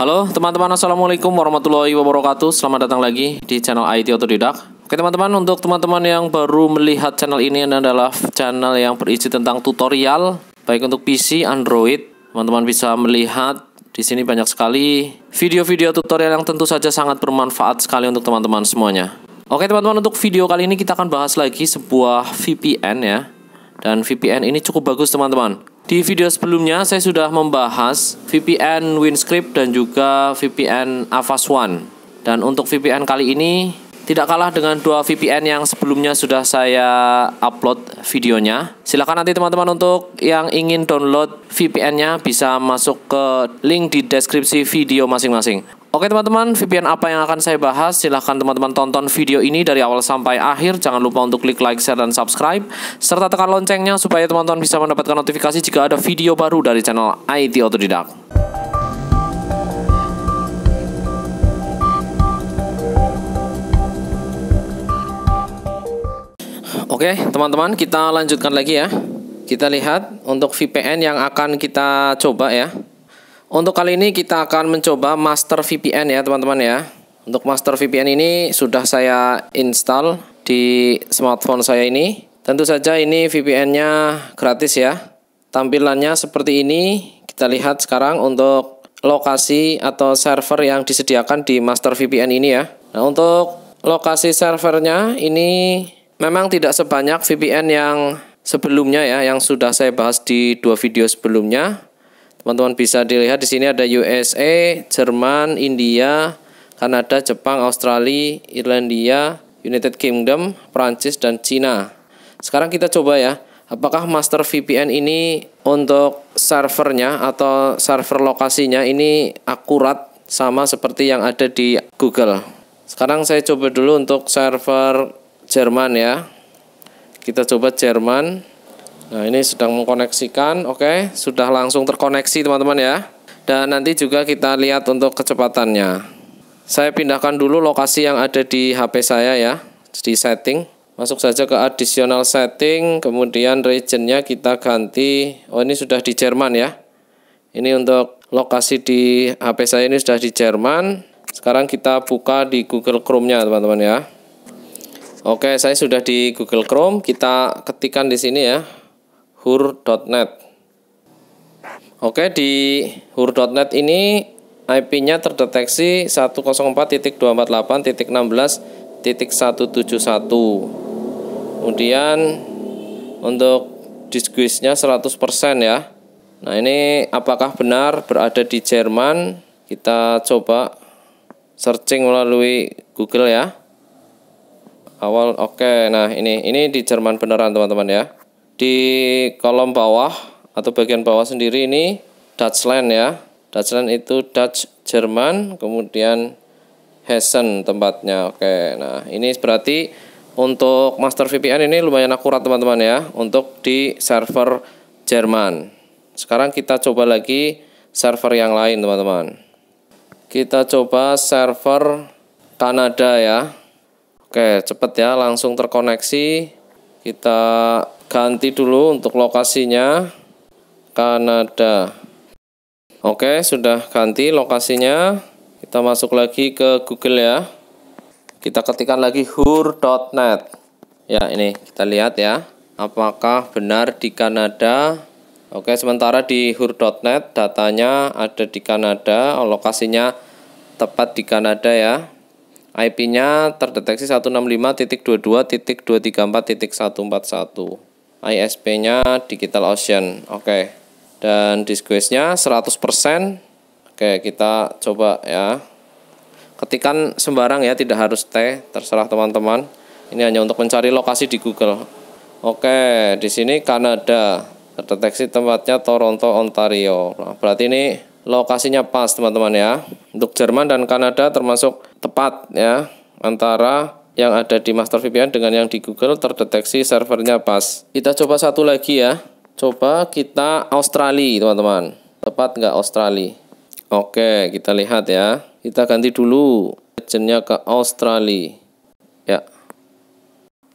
Halo teman-teman Assalamualaikum warahmatullahi wabarakatuh Selamat datang lagi di channel IT Otodidak. Oke teman-teman untuk teman-teman yang baru melihat channel ini Ini adalah channel yang berisi tentang tutorial Baik untuk PC, Android Teman-teman bisa melihat di sini banyak sekali video-video tutorial yang tentu saja sangat bermanfaat sekali untuk teman-teman semuanya Oke teman-teman untuk video kali ini kita akan bahas lagi sebuah VPN ya Dan VPN ini cukup bagus teman-teman di video sebelumnya saya sudah membahas VPN WinScript dan juga VPN Avast One. Dan untuk VPN kali ini tidak kalah dengan dua VPN yang sebelumnya sudah saya upload videonya. Silakan nanti teman-teman untuk yang ingin download VPN-nya bisa masuk ke link di deskripsi video masing-masing. Oke teman-teman, VPN apa yang akan saya bahas? Silahkan teman-teman tonton video ini dari awal sampai akhir. Jangan lupa untuk klik like, share, dan subscribe. Serta tekan loncengnya supaya teman-teman bisa mendapatkan notifikasi jika ada video baru dari channel IT Autodidak. Oke teman-teman, kita lanjutkan lagi ya. Kita lihat untuk VPN yang akan kita coba ya. Untuk kali ini kita akan mencoba master VPN ya teman-teman ya. Untuk master VPN ini sudah saya install di smartphone saya ini. Tentu saja ini VPN-nya gratis ya. Tampilannya seperti ini. Kita lihat sekarang untuk lokasi atau server yang disediakan di master VPN ini ya. Nah, untuk lokasi servernya ini memang tidak sebanyak VPN yang sebelumnya ya yang sudah saya bahas di dua video sebelumnya Teman-teman bisa dilihat di sini ada USA, Jerman, India, Kanada, Jepang, Australia, Irlandia, United Kingdom, Prancis dan Cina. Sekarang kita coba ya, apakah master VPN ini untuk servernya atau server lokasinya ini akurat sama seperti yang ada di Google. Sekarang saya coba dulu untuk server Jerman ya. Kita coba Jerman. Nah, ini sedang mengkoneksikan. Oke, sudah langsung terkoneksi teman-teman ya. Dan nanti juga kita lihat untuk kecepatannya. Saya pindahkan dulu lokasi yang ada di HP saya ya, di setting. Masuk saja ke additional setting, kemudian regionnya kita ganti. Oh, ini sudah di Jerman ya. Ini untuk lokasi di HP saya ini sudah di Jerman. Sekarang kita buka di Google Chrome-nya teman-teman ya. Oke, saya sudah di Google Chrome. Kita ketikkan di sini ya, hur.net. Oke, di hur.net ini IP-nya terdeteksi 104.248.16.171. Kemudian untuk diskusinya 100% ya. Nah, ini apakah benar berada di Jerman? Kita coba searching melalui Google ya. Awal oke. Okay. Nah, ini ini di Jerman beneran teman-teman ya di kolom bawah atau bagian bawah sendiri ini Dutchland ya. Dutchland itu Dutch Jerman, kemudian Hessen tempatnya. Oke. Nah, ini berarti untuk master VPN ini lumayan akurat teman-teman ya untuk di server Jerman. Sekarang kita coba lagi server yang lain teman-teman. Kita coba server Kanada ya. Oke, cepet ya, langsung terkoneksi kita ganti dulu untuk lokasinya Kanada oke sudah ganti lokasinya kita masuk lagi ke Google ya kita ketikkan lagi hur.net ya ini kita lihat ya apakah benar di Kanada oke sementara di hur.net datanya ada di Kanada lokasinya tepat di Kanada ya IP-nya terdeteksi 165.22.234.141. ISP-nya Digital Ocean. Oke. Dan disquest-nya 100%. Oke, kita coba ya. Ketikan sembarang ya, tidak harus T, terserah teman-teman. Ini hanya untuk mencari lokasi di Google. Oke, di sini Kanada. Terdeteksi tempatnya Toronto, Ontario. Nah, berarti ini lokasinya pas teman-teman ya. Untuk Jerman dan Kanada termasuk tepat ya antara yang ada di master VPN dengan yang di Google terdeteksi servernya pas. Kita coba satu lagi ya. Coba kita Australia, teman-teman. Tepat nggak Australia? Oke, kita lihat ya. Kita ganti dulu agentnya ke Australia. Ya.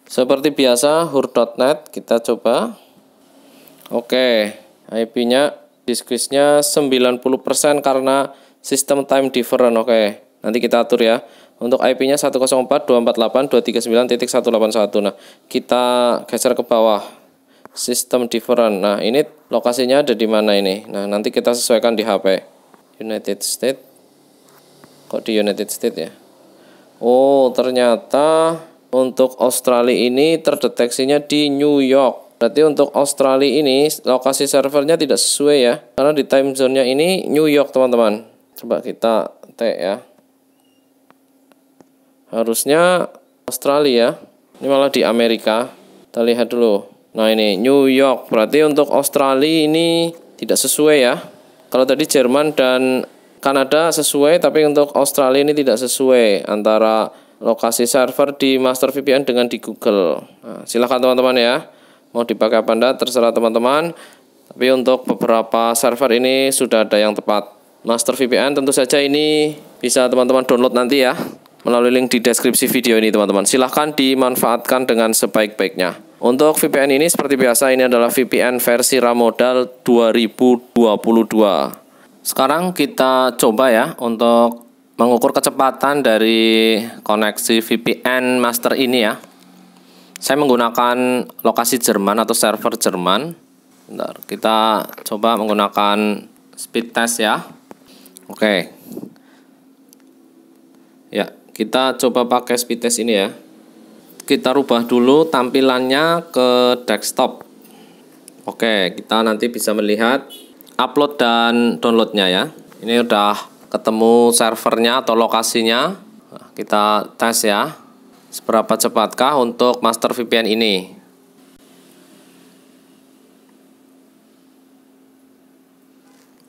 Seperti biasa, hur.net kita coba. Oke, IP-nya diskusinya 90% karena sistem time different. Oke, okay. nanti kita atur ya. Untuk IP-nya 104.248.239.181. Nah, kita geser ke bawah. Sistem different. Nah, ini lokasinya ada di mana ini? Nah, nanti kita sesuaikan di HP. United State. Kok di United State ya? Oh, ternyata untuk Australia ini terdeteksinya di New York. Berarti untuk Australia ini lokasi servernya tidak sesuai ya. Karena di time zone-nya ini New York, teman-teman. Coba kita T ya. Harusnya Australia. Ini malah di Amerika. Kita lihat dulu. Nah, ini New York. Berarti untuk Australia ini tidak sesuai ya. Kalau tadi Jerman dan Kanada sesuai, tapi untuk Australia ini tidak sesuai antara lokasi server di Master VPN dengan di Google. Nah, silakan teman-teman ya mau dipakai apa enggak terserah teman-teman tapi untuk beberapa server ini sudah ada yang tepat master VPN tentu saja ini bisa teman-teman download nanti ya melalui link di deskripsi video ini teman-teman silahkan dimanfaatkan dengan sebaik-baiknya untuk VPN ini seperti biasa ini adalah VPN versi Ramodal 2022 sekarang kita coba ya untuk mengukur kecepatan dari koneksi VPN master ini ya. Saya menggunakan lokasi Jerman atau server Jerman. Bentar, kita coba menggunakan speed test ya. Oke. Ya, kita coba pakai speed test ini ya. Kita rubah dulu tampilannya ke desktop. Oke, kita nanti bisa melihat upload dan downloadnya ya. Ini udah ketemu servernya atau lokasinya. Nah, kita tes ya. Seberapa cepatkah untuk master VPN ini?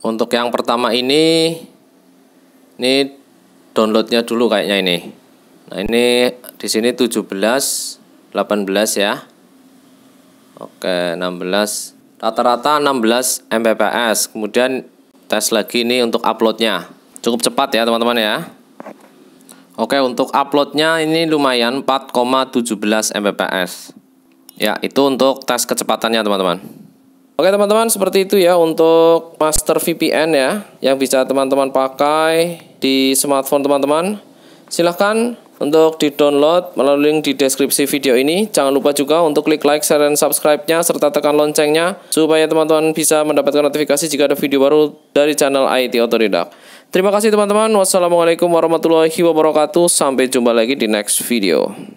Untuk yang pertama ini, ini downloadnya dulu kayaknya ini. Nah ini di sini 17, 18 ya. Oke 16, rata-rata 16 Mbps. Kemudian tes lagi ini untuk uploadnya. Cukup cepat ya teman-teman ya. Oke, untuk uploadnya ini lumayan 4,17 Mbps. Ya, itu untuk tes kecepatannya, teman-teman. Oke, teman-teman, seperti itu ya untuk master VPN ya yang bisa teman-teman pakai di smartphone teman-teman. Silahkan untuk di-download melalui link di deskripsi video ini. Jangan lupa juga untuk klik like, share, dan subscribe-nya, serta tekan loncengnya, supaya teman-teman bisa mendapatkan notifikasi jika ada video baru dari channel IT Otodidak. Terima kasih teman-teman. Wassalamualaikum warahmatullahi wabarakatuh. Sampai jumpa lagi di next video.